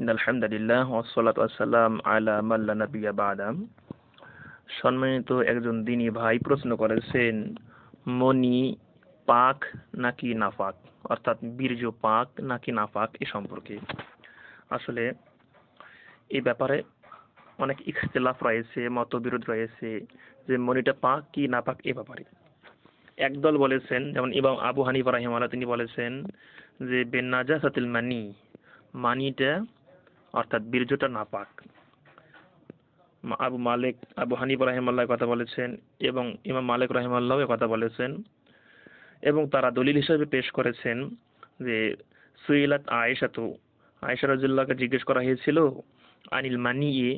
in আলহামদুলিল্লাহ ওসলাত আসসালাম আলা মাল্লা নবিয়া বাদাম সম্মানিত একজন দিনী ভাই প্রশ্ন করেছেন মনি পাক নাকি নাফাক অর্থাৎ বীর্য পাক নাকি নাফাক এ সম্পর্কে আসলে এ ব্যাপারে অনেক ইখতলাফ রয়েছে মতবিরোধ রয়েছে যে মনিটা পাক কি না পাক এ ব্যাপারে একদল বলেছেন যেমন ইমাম আবু হানিফ রাহিমাল্লাহ তিনি বলেছেন যে বেনাজা সাতিল মানি মানিটা অর্থাৎ বীর্যটা না পাক আবু মালিক আবু হানিব রাহিমাল্লাহ কথা বলেছেন এবং ইমাম মালিক রাহিমাল্লাহ কথা বলেছেন এবং তারা দলিল হিসাবে পেশ করেছেন যে সুইলাত আয়েশাতু আয়েশা রাজুল্লাহকে জিজ্ঞেস করা হয়েছিল আনিল মানি ইয়ে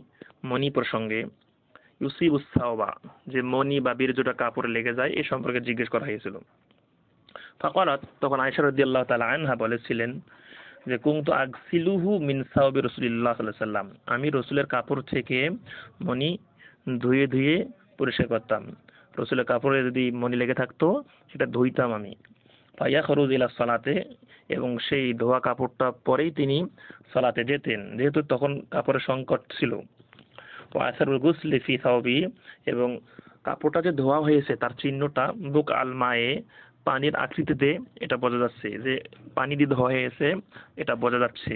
মণি প্রসঙ্গে ইউসি উৎসাহবা যে মনি বা বীর্যটা কাপড়ে লেগে যায় এ সম্পর্কে জিজ্ঞেস করা হয়েছিল ফাকালাত তখন আয়েশা রদি আল্লাহ তালা আনহা বলেছিলেন যে কুমতু আগসিলুহু মিন সাউবি রসুলিল্লাহ সাল্লাম আমি রসুলের কাপড় থেকে মনি ধুয়ে ধুয়ে পরিষ্কার করতাম রসুলের কাপড়ে যদি মনি লেগে থাকতো সেটা ধুইতাম আমি পাইয়া খরুজ ইলা সালাতে এবং সেই ধোয়া কাপড়টা পরেই তিনি সালাতে যেতেন যেহেতু তখন কাপড়ের সংকট ছিল ও আসারুল গুসলি ফি সাওবি এবং কাপড়টা যে ধোয়া হয়েছে তার চিহ্নটা বুক আলমায়ে পানির আকৃতিতে এটা বোঝা যাচ্ছে যে পানি দিয়ে ধোয়া হয়েছে এটা বোঝা যাচ্ছে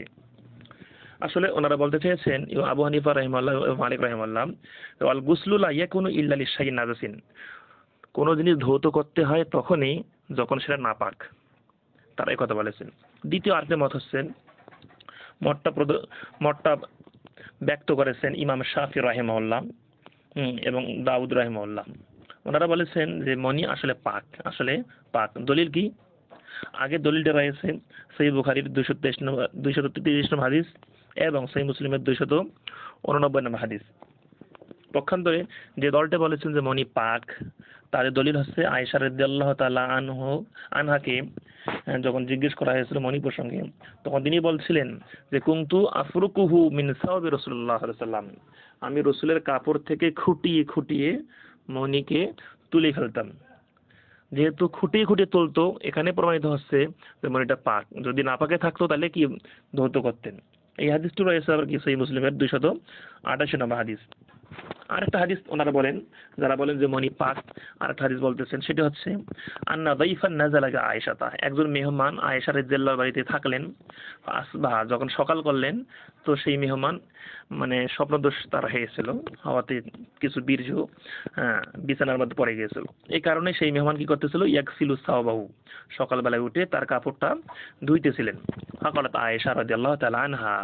আসলে ওনারা বলতে চেয়েছেন আবু হানিফা রহিমাল্লাহ মালিক রহমাল্লাহ আল গুসলুল্লাহ ইয়া কোনো ইল্লা ইসাহি নাজাসিন কোনো জিনিস ধৌত করতে হয় তখনই যখন সেটা না পাক তারা এই কথা বলেছেন দ্বিতীয় আর্থে মত হচ্ছেন প্রদ মতটা ব্যক্ত করেছেন ইমাম শাফি রাহেমাউল্লাহ এবং দাউদ রাহেমাউল্লাহ ওনারা বলেছেন যে মনি আসলে পাক আসলে পাক দলিল কি আগে দলিলটা রয়েছে সেই বুখারির দুইশো তেইশ নম্বর দুইশত তিরিশ নম্বর হাদিস এবং সেই মুসলিমের দুইশত উননব্বই নম্বর হাদিস পক্ষান্তরে যে দলটা বলেছেন যে মনি পাক তাদের দলিল হচ্ছে আয়সা আল্লাহ তালা আনহ আনহাকে যখন জিজ্ঞেস করা হয়েছিল মনি প্রসঙ্গে তখন তিনি বলছিলেন যে কুন্তু আফরুকুহু মিন সাহাবি রসুল্লাহ সাল্লাম আমি রসুলের কাপড় থেকে খুটিয়ে খুটিয়ে মনিকে তুলে ফেলতাম যেহেতু খুঁটিয়ে খুঁটিয়ে তুলতো এখানে প্রমাণিত হচ্ছে যে মনিটা পাক যদি না পাকে থাকতো তাহলে কি ধৌত করতেন এই হাদিসটি রয়েছে আবার কি সেই মুসলিমের দুইশত আঠাশ নম্বর হাদিস আরেকটা হাদিস ওনারা বলেন যারা বলেন যে মনি পাস্ট আরেকটা হাদিস বলতেছেন সেটা হচ্ছে আন্না দাইফান নাজালাগা আয়েশাতা একজন মেহমান আয়েশার রেজ্জাল্লার বাড়িতে থাকলেন বা যখন সকাল করলেন তো সেই মেহমান মানে স্বপ্নদোষ তার হয়েছিল হওয়াতে কিছু বীর্য হ্যাঁ, বিছানার মধ্যে পড়ে গিয়েছিল এই কারণে সেই মেহমান কি করতেছিল ইয়াকসিলু সাহবাহু সকালবেলায় উঠে তার কাপড়টা ধুইতেছিলেন ফাকালাত আয়েশা রাদিয়াল্লাহু তালা আনহা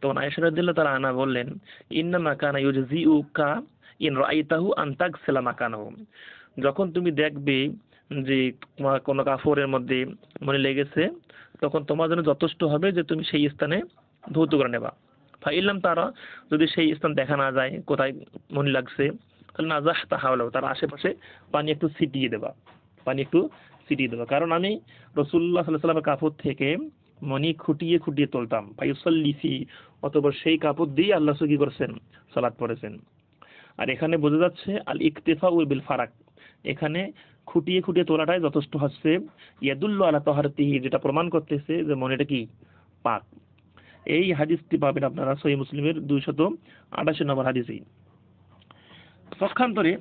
তখন আয়েশা রাদিয়াল্লাহু তালা আনা বললেন ইন্নামা কানা ইউজ জি উ কা ইন রাইতাহু আন্তাক সেলামাকানহ যখন তুমি দেখবে যে তোমার কোনো কাপড়ের মধ্যে মনে লেগেছে তখন তোমার জন্য যথেষ্ট হবে যে তুমি সেই স্থানে ধৌত করে নেবা ফাইলাম তারা যদি সেই স্থান দেখা না যায় কোথায় মনে লাগছে তাহলে না যা তাহা হলেও তার আশেপাশে পানি একটু ছিটিয়ে দেবা পানি একটু ছিটিয়ে দেবা কারণ আমি রসুল্লাহ সাল্লামের কাপড় থেকে মনি খুটিয়ে খুটিয়ে তুলতাম ফাইসল্লিফি অথবা সেই কাপড় দিয়ে আল্লাহ কি করেছেন সালাদ পড়েছেন আর এখানে বোঝা যাচ্ছে আল ইকতেফা বিল ফারাক এখানে খুঁটিয়ে খুঁটিয়ে তোলাটাই যথেষ্ট হচ্ছে ইয়াদুল্ল আলা তহারতিহি যেটা প্রমাণ করতেছে যে মনেটা কি পাক এই হাদিসটি পাবেন আপনারা সহি মুসলিমের দুই শত আঠাশি নম্বর হাদিসেই পক্ষান্তরে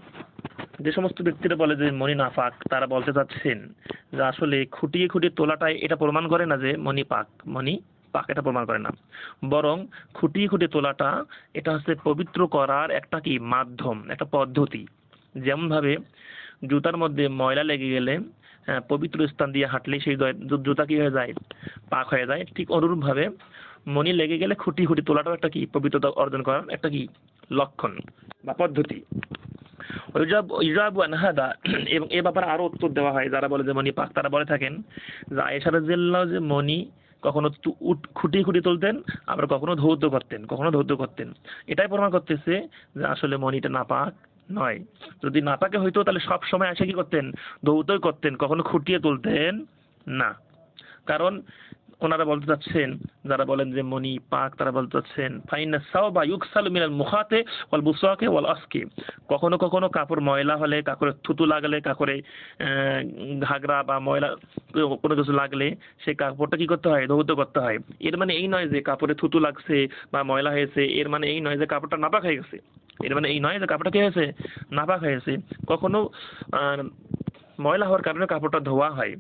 যে সমস্ত ব্যক্তিরা বলে যে মনি না পাক তারা বলতে চাচ্ছেন যে আসলে খুঁটিয়ে খুঁটিয়ে তোলাটাই এটা প্রমাণ করে না যে মনি পাক মনি পাক এটা প্রমাণ করে না বরং খুঁটিয়ে খুঁটিয়ে তোলাটা এটা হচ্ছে পবিত্র করার একটা কি মাধ্যম একটা পদ্ধতি যেমনভাবে জুতার মধ্যে ময়লা লেগে গেলে হ্যাঁ, পবিত্র স্থান দিয়ে হাঁটলে সেই জুতা কি হয়ে যায় পাক হয়ে যায় ঠিক অনুরূপভাবে মনি লেগে গেলে খুঁটি খুঁটি তোলাটাও একটা কি পবিত্রতা অর্জন করার একটা কি লক্ষণ বা পদ্ধতি এবং এ ব্যাপারে আরো উত্তর দেওয়া হয় যারা বলে যে মনি পাক তারা বলে থাকেন যে আয়েশা রাজিয়াল্লাহ যে মনি কখনো খুঁটিয়ে খুঁটি তুলতেন আবার কখনো ধৌত করতেন কখনো ধৌত করতেন এটাই প্রমাণ করতেছে যে আসলে মনিটা নাপাক নয় যদি নাপাকে হইতো তাহলে সব সময় আসে কি করতেন ধৌতই করতেন কখনো খুঁটিয়ে তুলতেন না কারণ ওনারা বলতে চাচ্ছেন যারা বলেন যে মনি পাক তারা বলতে চাচ্ছেন ফাইনা সাও বা সাল মিনাল মুখাতে ওয়াল বুসাকে ওয়াল আসকে কখনো কখনো কাপড় ময়লা হলে কাপড়ে থুতু লাগলে কাপড়ে ঘাগরা বা ময়লা কোনো কিছু লাগলে সেই কাপড়টা কি করতে হয় ধৌত করতে হয় এর মানে এই নয় যে কাপড়ে থুতু লাগছে বা ময়লা হয়েছে এর মানে এই নয় যে কাপড়টা নাপাক হয়ে গেছে এর মানে এই নয় যে কাপড়টা কি হয়েছে নাপাক হয়েছে কখনো ময়লা হওয়ার কারণে কাপড়টা ধোয়া হয়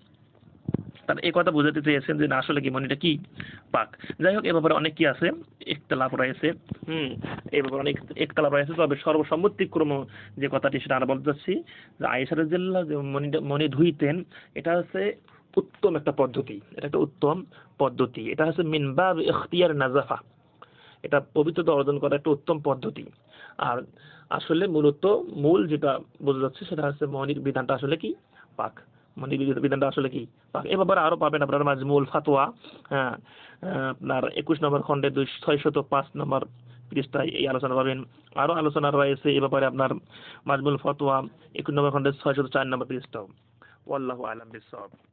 তার এই কথা বোঝাতে চেয়েছেন যে না আসলে কি মানে এটা কি পাক যাই হোক এ ব্যাপারে অনেক কি আছে একতলাপ রয়েছে হুম এ ব্যাপারে অনেক একতলাপ রয়েছে তবে সর্বসম্মতিক্রম যে কথাটি সেটা আর বলতে চাচ্ছি যে আয়েশা রাজিল্লাহ যে মনে ধুইতেন এটা হচ্ছে উত্তম একটা পদ্ধতি এটা একটা উত্তম পদ্ধতি এটা হচ্ছে মিনবাব ইখতিয়ার নাজাফা এটা পবিত্রতা অর্জন করা একটা উত্তম পদ্ধতি আর আসলে মূলত মূল যেটা বোঝা যাচ্ছে সেটা হচ্ছে মনির বিধানটা আসলে কি পাক মানে বিধানটা আসলে কি এ ব্যাপারে আরো পাবেন আপনার মাজমুল ফাতোয়া হ্যাঁ আপনার একুশ নম্বর খণ্ডে দুই ছয়শত পাঁচ নম্বর পৃষ্ঠায় এই আলোচনা পাবেন আরো আলোচনা রয়েছে এ ব্যাপারে আপনার মাজমুল ফতোয়া একুশ নম্বর খণ্ডে ছয়শত চার নম্বর পৃষ্ঠা আলম বিশ্ব